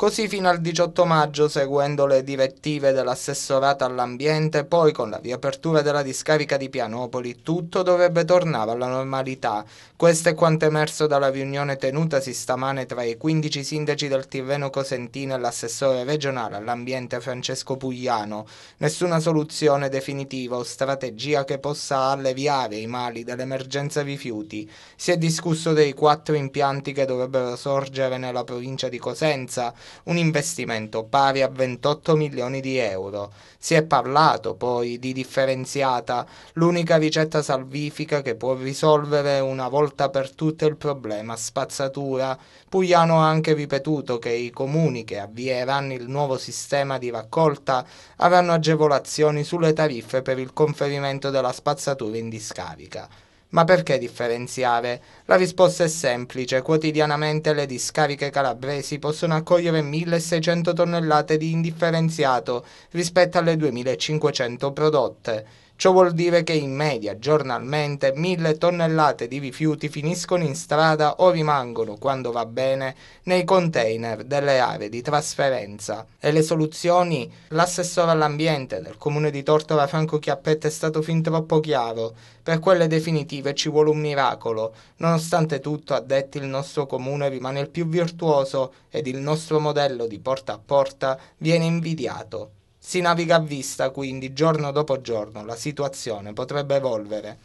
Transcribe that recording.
Così fino al 18 maggio, seguendo le direttive dell'assessorato all'ambiente, poi con la riapertura della discarica di Pianopoli, tutto dovrebbe tornare alla normalità. Questo è quanto emerso dalla riunione tenutasi stamane tra i 15 sindaci del Tirreno Cosentino e l'assessore regionale all'ambiente Francesco Pugliano. Nessuna soluzione definitiva o strategia che possa alleviare i mali dell'emergenza rifiuti. Si è discusso dei quattro impianti che dovrebbero sorgere nella provincia di Cosenza un investimento pari a 28 milioni di euro. Si è parlato poi di differenziata, l'unica ricetta salvifica che può risolvere una volta per tutte il problema spazzatura. Pugliano ha anche ripetuto che i comuni che avvieranno il nuovo sistema di raccolta avranno agevolazioni sulle tariffe per il conferimento della spazzatura in discarica. Ma perché differenziare? La risposta è semplice. Quotidianamente le discariche calabresi possono accogliere 1600 tonnellate di indifferenziato rispetto alle 2500 prodotte. Ciò vuol dire che in media giornalmente mille tonnellate di rifiuti finiscono in strada o rimangono, quando va bene, nei container delle aree di trasferenza. E le soluzioni? L'assessore all'ambiente del comune di Tortora Franco Chiappetta è stato fin troppo chiaro. Per quelle definitive ci vuole un miracolo. Nonostante tutto, ha detto il nostro comune rimane il più virtuoso ed il nostro modello di porta a porta viene invidiato. Si naviga a vista, quindi, giorno dopo giorno, la situazione potrebbe evolvere